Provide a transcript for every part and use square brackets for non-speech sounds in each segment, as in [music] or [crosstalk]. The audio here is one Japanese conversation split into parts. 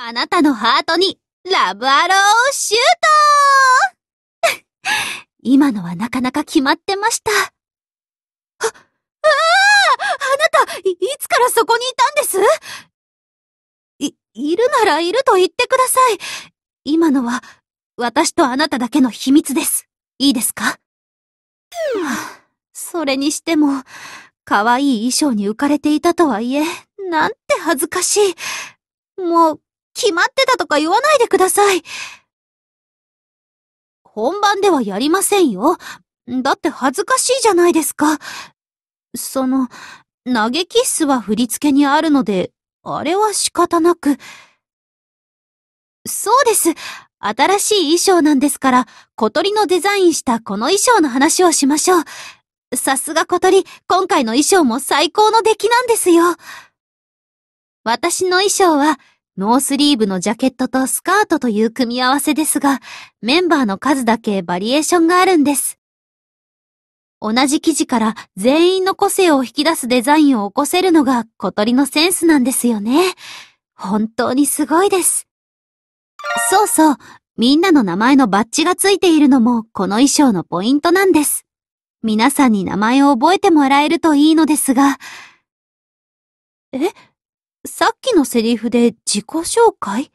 あなたのハートにラブアローシュート [laughs] 今のはなかなか決まってました。あ、あああなたい、いつからそこにいたんですい、いるならいると言ってください。今のは、私とあなただけの秘密です。いいですか、それにしても、可愛い衣装に浮かれていたとはいえ、なんて恥ずかしい。もう、決まってたとか言わないでください。本番ではやりませんよ。だって恥ずかしいじゃないですか。その、投げキッスは振り付けにあるので、あれは仕方なく。そうです。新しい衣装なんですから、小鳥のデザインしたこの衣装の話をしましょう。さすが小鳥、今回の衣装も最高の出来なんですよ。私の衣装は、ノースリーブのジャケットとスカートという組み合わせですが、メンバーの数だけバリエーションがあるんです。同じ生地から全員の個性を引き出すデザインを起こせるのが小鳥のセンスなんですよね。本当にすごいです。そうそう、みんなの名前のバッジがついているのもこの衣装のポイントなんです。皆さんに名前を覚えてもらえるといいのですが。えさっきのセリフで自己紹介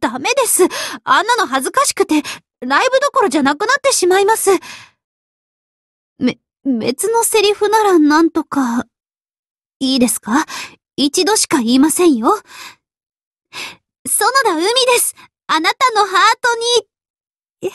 ダメです。あんなの恥ずかしくて、ライブどころじゃなくなってしまいます。め、別のセリフならなんとか、いいですか一度しか言いませんよ。園田海です。あなたのハートに。